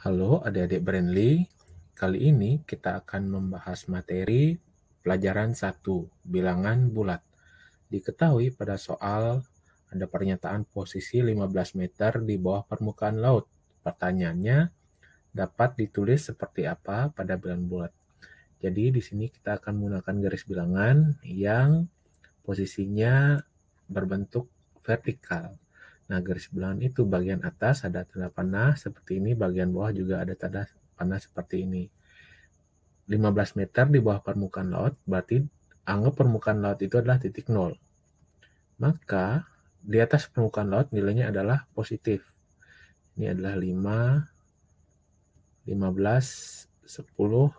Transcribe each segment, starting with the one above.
Halo adik-adik Brandly, kali ini kita akan membahas materi pelajaran 1, bilangan bulat. Diketahui pada soal ada pernyataan posisi 15 meter di bawah permukaan laut. Pertanyaannya, dapat ditulis seperti apa pada bilangan bulat? Jadi di sini kita akan menggunakan garis bilangan yang posisinya berbentuk vertikal. Nah, garis belahan itu bagian atas ada tanda panah seperti ini, bagian bawah juga ada tanda panah seperti ini. 15 meter di bawah permukaan laut, berarti anggap permukaan laut itu adalah titik nol. Maka, di atas permukaan laut nilainya adalah positif. Ini adalah 5, 15, 10,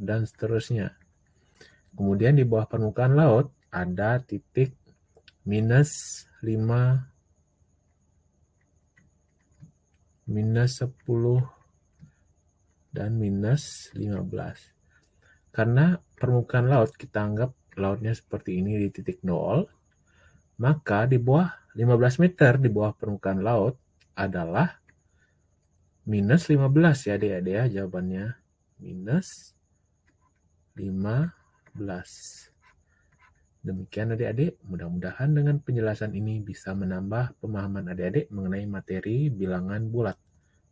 dan seterusnya. Kemudian di bawah permukaan laut ada titik minus 5, minus 10 dan minus 15 karena permukaan laut kita anggap lautnya seperti ini di titik 0 maka di bawah 15 meter di bawah permukaan laut adalah minus 15 ya adik-adik ya jawabannya minus 15 Demikian adik-adik, mudah-mudahan dengan penjelasan ini bisa menambah pemahaman adik-adik mengenai materi bilangan bulat.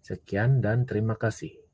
Sekian dan terima kasih.